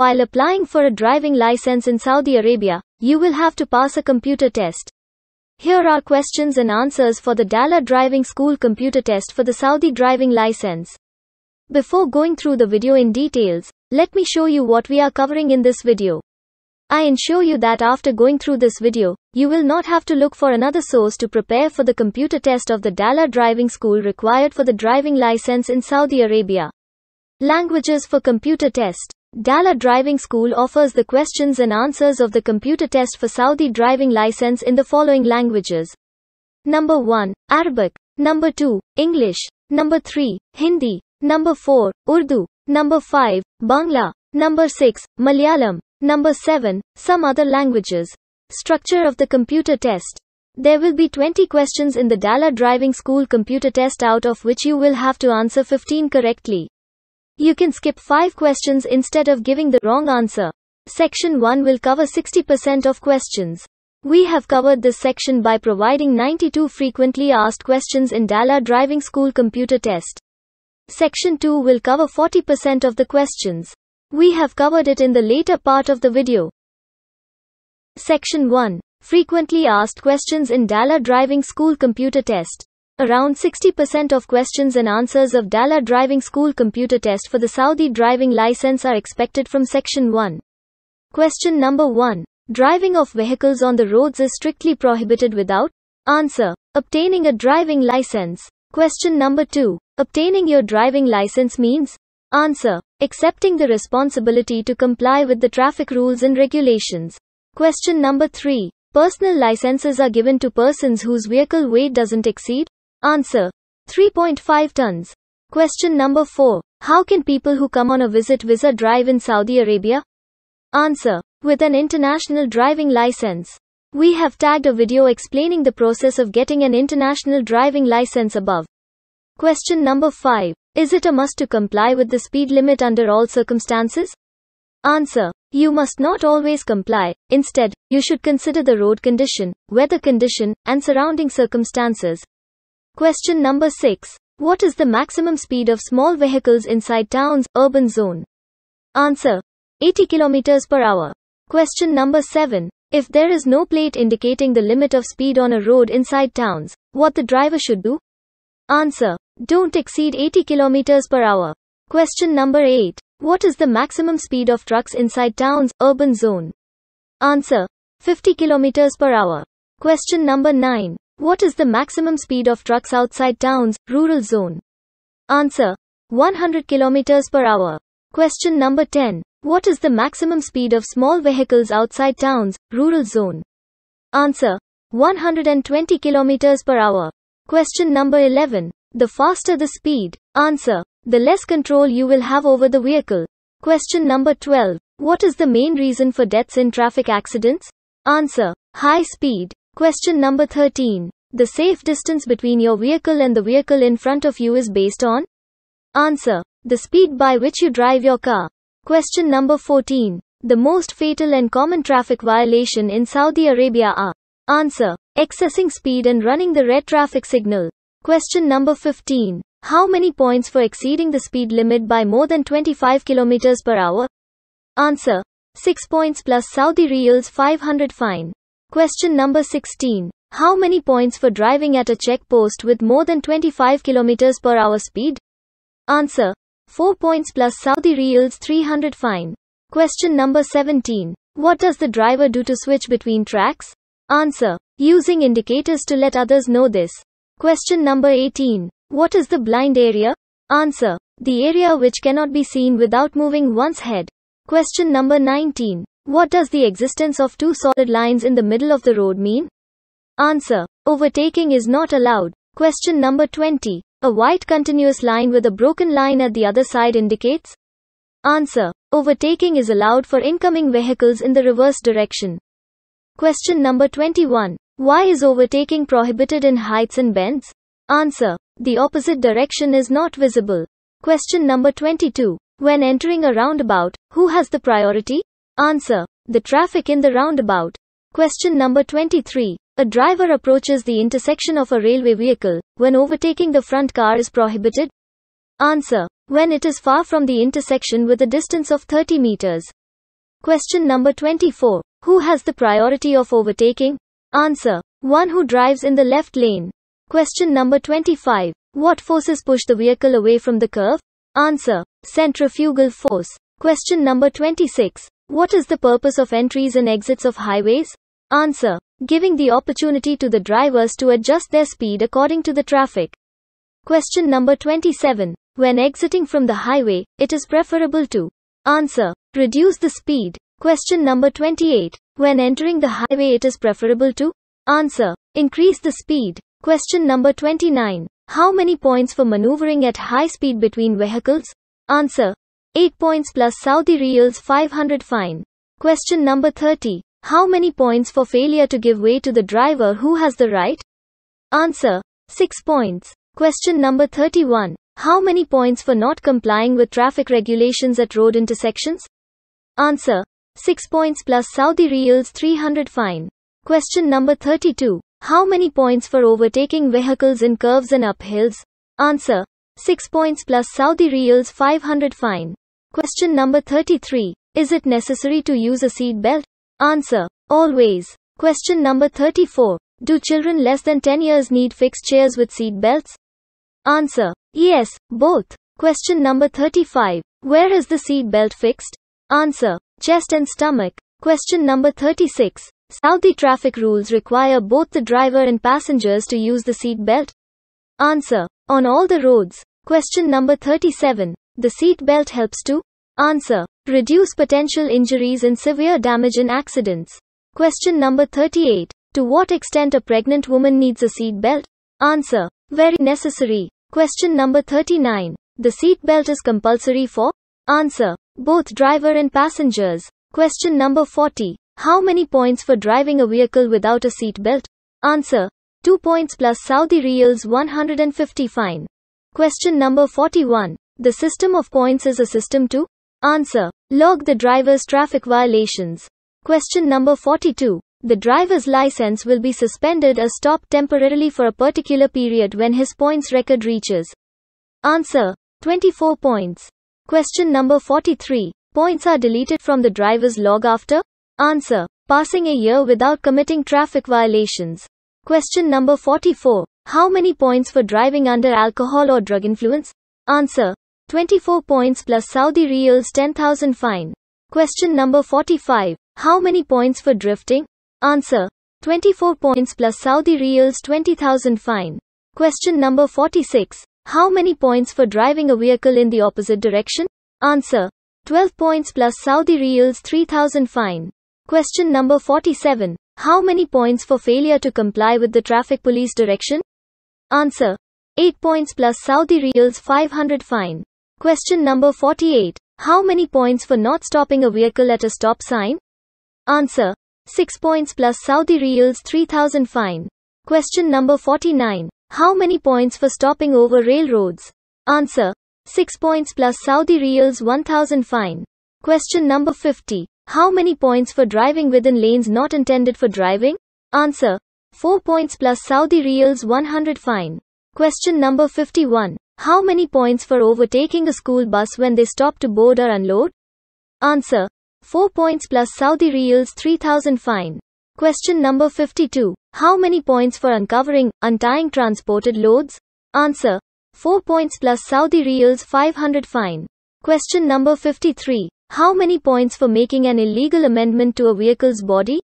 While applying for a driving license in Saudi Arabia, you will have to pass a computer test. Here are questions and answers for the Dala Driving School computer test for the Saudi driving license. Before going through the video in details, let me show you what we are covering in this video. I ensure you that after going through this video, you will not have to look for another source to prepare for the computer test of the Dala driving school required for the driving license in Saudi Arabia. Languages for computer test DALA Driving School offers the questions and answers of the computer test for Saudi driving license in the following languages. Number 1, Arabic. Number 2, English. Number 3, Hindi. Number 4, Urdu. Number 5, Bangla. Number 6, Malayalam. Number 7, some other languages. Structure of the computer test. There will be 20 questions in the DALA Driving School computer test out of which you will have to answer 15 correctly. You can skip 5 questions instead of giving the wrong answer. Section 1 will cover 60% of questions. We have covered this section by providing 92 frequently asked questions in DALA driving school computer test. Section 2 will cover 40% of the questions. We have covered it in the later part of the video. Section 1. Frequently asked questions in DALA driving school computer test. Around 60% of questions and answers of DALA driving school computer test for the Saudi driving license are expected from section 1. Question number 1. Driving of vehicles on the roads is strictly prohibited without answer. Obtaining a driving license. Question number 2. Obtaining your driving license means answer. Accepting the responsibility to comply with the traffic rules and regulations. Question number 3. Personal licenses are given to persons whose vehicle weight doesn't exceed Answer 3.5 tons. Question number 4. How can people who come on a visit visa drive in Saudi Arabia? Answer. With an international driving license. We have tagged a video explaining the process of getting an international driving license above. Question number 5. Is it a must to comply with the speed limit under all circumstances? Answer. You must not always comply. Instead, you should consider the road condition, weather condition, and surrounding circumstances, Question number 6. What is the maximum speed of small vehicles inside towns, urban zone? Answer. 80 km per hour. Question number 7. If there is no plate indicating the limit of speed on a road inside towns, what the driver should do? Answer. Don't exceed 80 km per hour. Question number 8. What is the maximum speed of trucks inside towns, urban zone? Answer. 50 km per hour. Question number 9. What is the maximum speed of trucks outside towns, rural zone? Answer. 100 km per hour. Question number 10. What is the maximum speed of small vehicles outside towns, rural zone? Answer. 120 km per hour. Question number 11. The faster the speed. Answer. The less control you will have over the vehicle. Question number 12. What is the main reason for deaths in traffic accidents? Answer. High speed. Question number 13. The safe distance between your vehicle and the vehicle in front of you is based on? Answer. The speed by which you drive your car. Question number 14. The most fatal and common traffic violation in Saudi Arabia are? Answer. Excessing speed and running the red traffic signal. Question number 15. How many points for exceeding the speed limit by more than 25 km per hour? Answer. 6 points plus Saudi Riyals 500 fine. Question number 16. How many points for driving at a check post with more than 25 km per hour speed? Answer. 4 points plus Saudi Reals 300 fine. Question number 17. What does the driver do to switch between tracks? Answer. Using indicators to let others know this. Question number 18. What is the blind area? Answer. The area which cannot be seen without moving one's head. Question number 19. What does the existence of two solid lines in the middle of the road mean? Answer. Overtaking is not allowed. Question number 20. A white continuous line with a broken line at the other side indicates? Answer. Overtaking is allowed for incoming vehicles in the reverse direction. Question number 21. Why is overtaking prohibited in heights and bends? Answer. The opposite direction is not visible. Question number 22. When entering a roundabout, who has the priority? Answer. The traffic in the roundabout. Question number 23. A driver approaches the intersection of a railway vehicle when overtaking the front car is prohibited? Answer. When it is far from the intersection with a distance of 30 meters. Question number 24. Who has the priority of overtaking? Answer. One who drives in the left lane. Question number 25. What forces push the vehicle away from the curve? Answer. Centrifugal force. Question number 26. What is the purpose of entries and exits of highways? Answer. Giving the opportunity to the drivers to adjust their speed according to the traffic. Question number 27. When exiting from the highway, it is preferable to Answer. Reduce the speed. Question number 28. When entering the highway, it is preferable to Answer. Increase the speed. Question number 29. How many points for maneuvering at high speed between vehicles? Answer. 8 points plus Saudi reals 500 fine. Question number 30. How many points for failure to give way to the driver who has the right? Answer. 6 points. Question number 31. How many points for not complying with traffic regulations at road intersections? Answer. 6 points plus Saudi reals 300 fine. Question number 32. How many points for overtaking vehicles in curves and uphills? Answer. 6 points plus Saudi reals 500 fine. Question number 33. Is it necessary to use a seat belt? Answer. Always. Question number 34. Do children less than 10 years need fixed chairs with seat belts? Answer. Yes, both. Question number 35. Where is the seat belt fixed? Answer. Chest and stomach. Question number 36. Saudi traffic rules require both the driver and passengers to use the seat belt. Answer. On all the roads. Question number 37. The seat belt helps to answer. Reduce potential injuries and severe damage in accidents. Question number 38. To what extent a pregnant woman needs a seat belt? Answer. Very necessary. Question number 39. The seat belt is compulsory for? Answer. Both driver and passengers. Question number 40. How many points for driving a vehicle without a seat belt? Answer. 2 points plus Saudi Reals 150 fine. Question number 41. The system of points is a system to answer. Log the driver's traffic violations. Question number 42. The driver's license will be suspended or stopped temporarily for a particular period when his points record reaches. Answer 24 points. Question number 43. Points are deleted from the driver's log after answer passing a year without committing traffic violations. Question number 44. How many points for driving under alcohol or drug influence? Answer 24 points plus Saudi Reals 10,000 fine. Question number 45. How many points for drifting? Answer. 24 points plus Saudi Reals 20,000 fine. Question number 46. How many points for driving a vehicle in the opposite direction? Answer. 12 points plus Saudi Reals 3000 fine. Question number 47. How many points for failure to comply with the traffic police direction? Answer. 8 points plus Saudi Reals 500 fine. Question number 48. How many points for not stopping a vehicle at a stop sign? Answer. 6 points plus Saudi Riyals 3000 fine. Question number 49. How many points for stopping over railroads? Answer. 6 points plus Saudi Riyals 1000 fine. Question number 50. How many points for driving within lanes not intended for driving? Answer. 4 points plus Saudi Riyals 100 fine. Question number 51. How many points for overtaking a school bus when they stop to board or unload? Answer. 4 points plus Saudi Reals 3000 fine. Question number 52. How many points for uncovering, untying transported loads? Answer. 4 points plus Saudi Reals 500 fine. Question number 53. How many points for making an illegal amendment to a vehicle's body?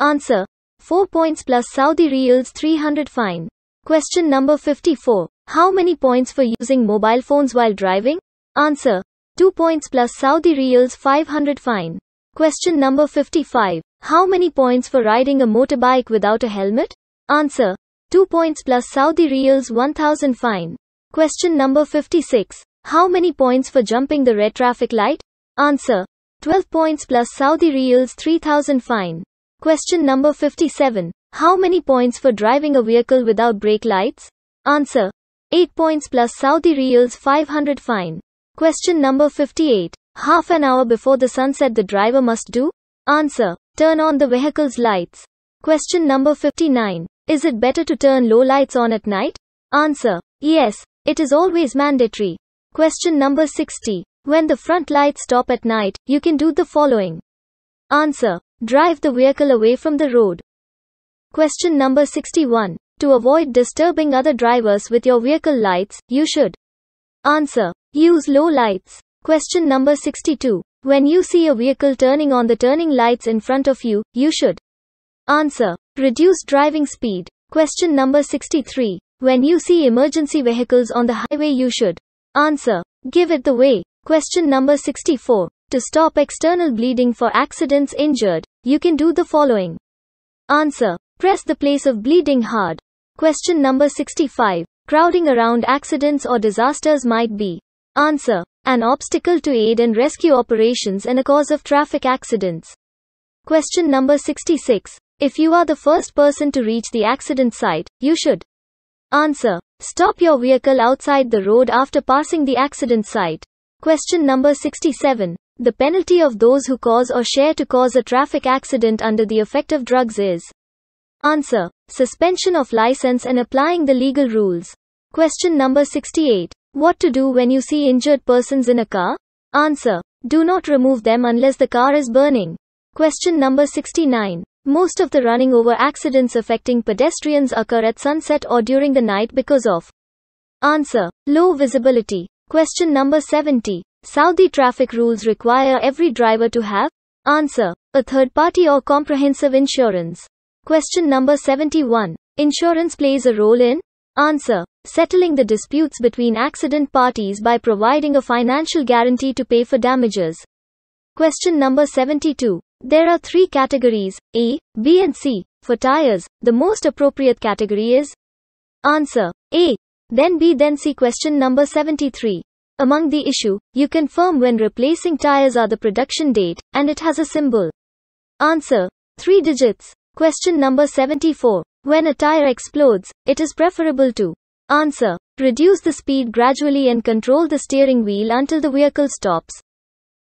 Answer. 4 points plus Saudi Reals 300 fine. Question number 54. How many points for using mobile phones while driving? Answer. 2 points plus Saudi Reals 500 fine. Question number 55. How many points for riding a motorbike without a helmet? Answer. 2 points plus Saudi Reals 1000 fine. Question number 56. How many points for jumping the red traffic light? Answer. 12 points plus Saudi Reals 3000 fine. Question number 57. How many points for driving a vehicle without brake lights? Answer. 8 points plus Saudi Riyals 500 fine. Question number 58. Half an hour before the sunset the driver must do? Answer. Turn on the vehicle's lights. Question number 59. Is it better to turn low lights on at night? Answer. Yes, it is always mandatory. Question number 60. When the front lights stop at night, you can do the following. Answer. Drive the vehicle away from the road. Question number 61. To avoid disturbing other drivers with your vehicle lights, you should answer. Use low lights. Question number 62. When you see a vehicle turning on the turning lights in front of you, you should answer. Reduce driving speed. Question number 63. When you see emergency vehicles on the highway, you should answer. Give it the way. Question number 64. To stop external bleeding for accidents injured, you can do the following. Answer. Press the place of bleeding hard. Question number 65. Crowding around accidents or disasters might be. Answer. An obstacle to aid and rescue operations and a cause of traffic accidents. Question number 66. If you are the first person to reach the accident site, you should. Answer. Stop your vehicle outside the road after passing the accident site. Question number 67. The penalty of those who cause or share to cause a traffic accident under the effect of drugs is. Answer. Suspension of license and applying the legal rules. Question number 68. What to do when you see injured persons in a car? Answer. Do not remove them unless the car is burning. Question number 69. Most of the running over accidents affecting pedestrians occur at sunset or during the night because of Answer. Low visibility. Question number 70. Saudi traffic rules require every driver to have Answer. A third party or comprehensive insurance. Question number 71. Insurance plays a role in? Answer. Settling the disputes between accident parties by providing a financial guarantee to pay for damages. Question number 72. There are three categories, A, B and C. For tires, the most appropriate category is? Answer. A. Then B then C. Question number 73. Among the issue, you confirm when replacing tires are the production date, and it has a symbol. Answer. Three digits. Question number 74. When a tire explodes, it is preferable to answer. Reduce the speed gradually and control the steering wheel until the vehicle stops.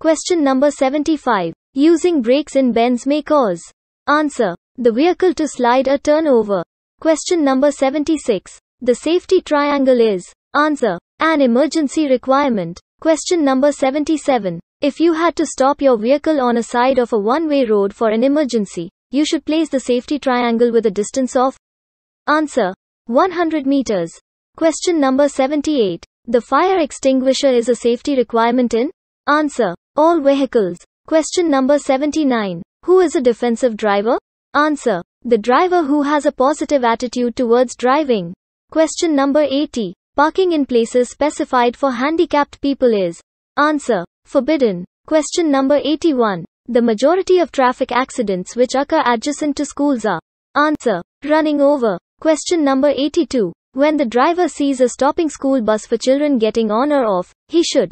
Question number 75. Using brakes in bends may cause answer. The vehicle to slide or turn over. Question number 76. The safety triangle is answer. An emergency requirement. Question number 77. If you had to stop your vehicle on a side of a one way road for an emergency, you should place the safety triangle with a distance of Answer 100 meters. Question number 78. The fire extinguisher is a safety requirement in Answer All vehicles. Question number 79. Who is a defensive driver? Answer The driver who has a positive attitude towards driving. Question number 80. Parking in places specified for handicapped people is Answer Forbidden. Question number 81. The majority of traffic accidents which occur adjacent to schools are Answer. Running over. Question number 82. When the driver sees a stopping school bus for children getting on or off, he should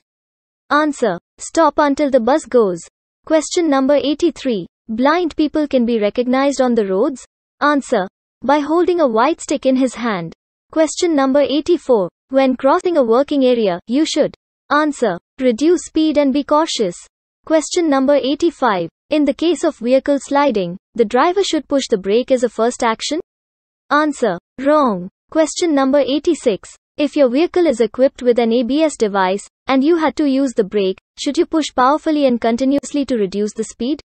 Answer. Stop until the bus goes. Question number 83. Blind people can be recognized on the roads? Answer. By holding a white stick in his hand. Question number 84. When crossing a working area, you should Answer. Reduce speed and be cautious. Question number 85. In the case of vehicle sliding, the driver should push the brake as a first action? Answer. Wrong. Question number 86. If your vehicle is equipped with an ABS device, and you had to use the brake, should you push powerfully and continuously to reduce the speed?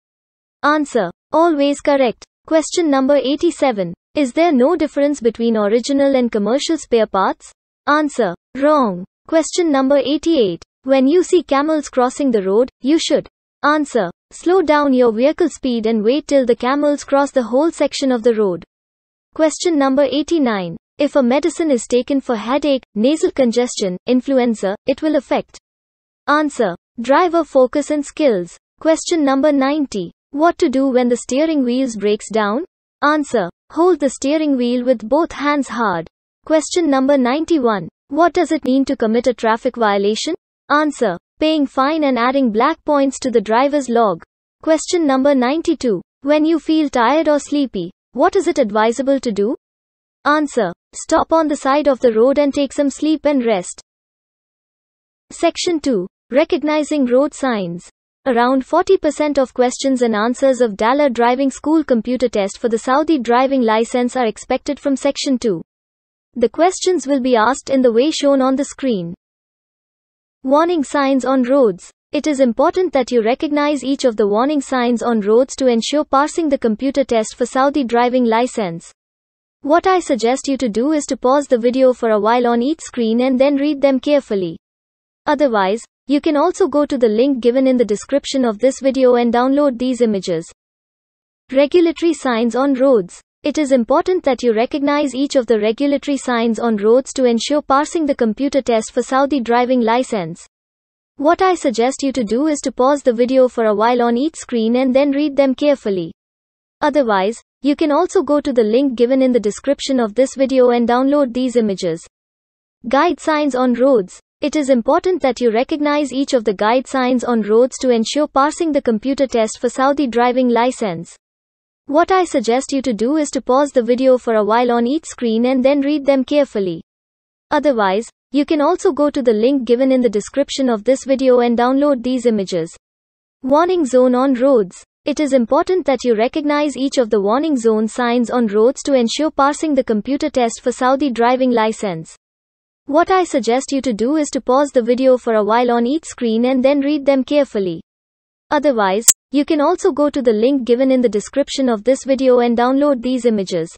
Answer. Always correct. Question number 87. Is there no difference between original and commercial spare parts? Answer. Wrong. Question number 88. When you see camels crossing the road, you should answer. Slow down your vehicle speed and wait till the camels cross the whole section of the road. Question number 89. If a medicine is taken for headache, nasal congestion, influenza, it will affect. Answer. Driver focus and skills. Question number 90. What to do when the steering wheel breaks down? Answer. Hold the steering wheel with both hands hard. Question number 91. What does it mean to commit a traffic violation? Answer. Paying fine and adding black points to the driver's log. Question number 92. When you feel tired or sleepy, what is it advisable to do? Answer. Stop on the side of the road and take some sleep and rest. Section 2. Recognizing road signs. Around 40% of questions and answers of DALA driving school computer test for the Saudi driving license are expected from Section 2. The questions will be asked in the way shown on the screen. Warning signs on roads. It is important that you recognize each of the warning signs on roads to ensure passing the computer test for Saudi driving license. What I suggest you to do is to pause the video for a while on each screen and then read them carefully. Otherwise, you can also go to the link given in the description of this video and download these images. Regulatory signs on roads. It is important that you recognize each of the regulatory signs on roads to ensure passing the computer test for Saudi driving license. What I suggest you to do is to pause the video for a while on each screen and then read them carefully. Otherwise, you can also go to the link given in the description of this video and download these images. Guide signs on roads. It is important that you recognize each of the guide signs on roads to ensure passing the computer test for Saudi driving license. What I suggest you to do is to pause the video for a while on each screen and then read them carefully. Otherwise, you can also go to the link given in the description of this video and download these images. Warning zone on roads. It is important that you recognize each of the warning zone signs on roads to ensure passing the computer test for Saudi driving license. What I suggest you to do is to pause the video for a while on each screen and then read them carefully. Otherwise, you can also go to the link given in the description of this video and download these images.